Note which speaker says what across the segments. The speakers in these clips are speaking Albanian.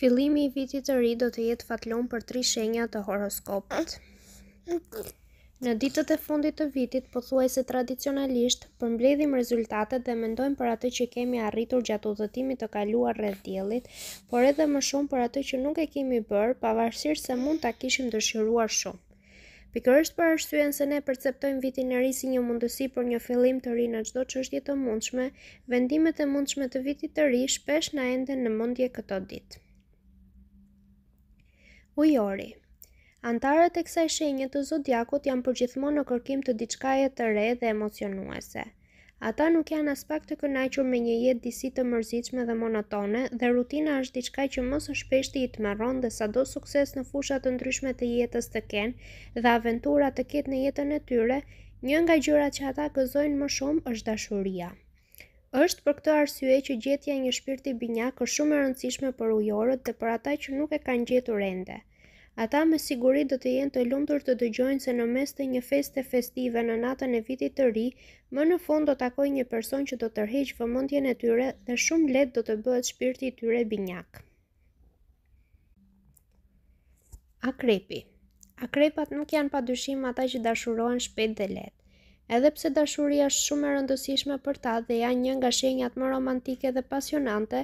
Speaker 1: Filimi i vitit të ri do të jetë fatlon për tri shenja të horoskopit. Në ditët e fundit të vitit, po thuaj se tradicionalisht, përmbledhim rezultatet dhe mendojmë për atë që kemi arritur gjatë udhëtimit të kaluar rreth diellit, por edhe më shumë për atë që nuk e kemi bër, pavarësisht se mund ta kishim dëshiruar shumë. Pikërisht për arsyeën se ne perceptojmë vitin e ri si një mundësi për një fillim të ri në çdo çështje të mundshme, vendimet e mundshme të vitit të ri shpesh na enden në mendje këto ditë. Ujori Antarët e kësaj shenjë të zodiakut janë përgjithmonë në kërkim të diçkaje të re dhe emocionuese. Ata nuk janë aspekt të kënaqur me një jetë disi të mërzitshme dhe monotone, dhe rutina është diçka që mësë shpeshti i tmerron dhe sado sukses në fusha të ndryshme të jetës të kenë dhe aventura të ketë në jetën e tyre, një nga gjërat që ata gëzojnë më shumë është dashuria. Është për këtë arsye që gjetja e një shpirti binjak është shumë e rëndësishme për ujorët dhe për ata që nuk e kanë gjetur ende. Ata me siguri do të jenë të lumtur të dëgjojnë se në mes të një feste festive në natën e vitit të ri, më në fund do të takoj një person që do të rrheq vëmendjen e tyre dhe shumë lehtë do të bëhet shpirti i tyre binjak. Akrepi. Akrepat nuk janë padyshim ata që dashurohen shpejt dhe lehtë. Edhe pse dashuria është shumë e rëndësishme për ta dhe janë një nga shenjat më romantike dhe pasionante,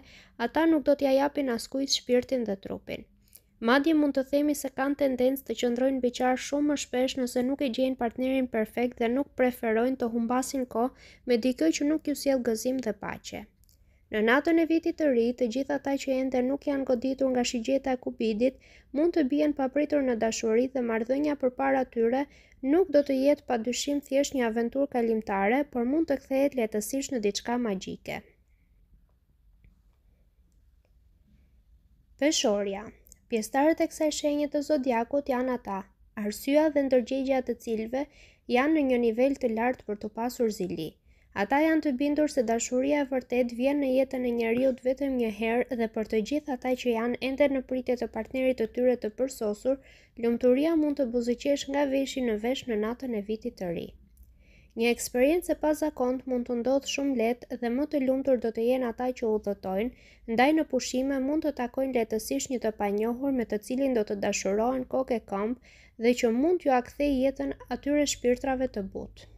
Speaker 1: ata nuk do t'ja japin askujt shpirtin dhe trupin. Madje mund të themi se kanë tendencë të qëndrojnë beqar shumë më shpesh nëse nuk e gjejnë partnerin perfekt dhe nuk preferojnë të humbasin kohë me dikë që nuk ju sjell gëzim dhe paqe. Në natën e vitit të ri, të gjitha ata që ende nuk janë goditur nga shigjeta e Kupidit, mund të bien papritur në dashuri dhe marrëdhënia përpara tyre nuk do të jetë padyshim thjesht një aventurë kalimtare, por mund të kthehet lehtësisht në diçka magjike. Peshorja. Pjestarët e kësaj shenje të zodiakut janë ata, arsyeja dhe ndërgjegjja të cilve janë në një nivel të lartë për të pasur zili. Ata janë të bindur se dashuria e vërtet vjen në jetën e njeriut vetëm një herë dhe për të gjithë ata që janë ende në pritje të partnerit të tyre të përsosur, lumturia mund të buzëqesh nga i në vesh në natën e vitit të ri. Një eksperiencë e pazakont mund të ndodhë shumë letë dhe më të lumtur do të jenë ata që udhëtojnë, ndaj në pushime mund të takojnë letësish një të panjohur me të cilin do të dashurohen kokë e dhe që mund t'ju akthej jetën atyre shpirtrave të butë.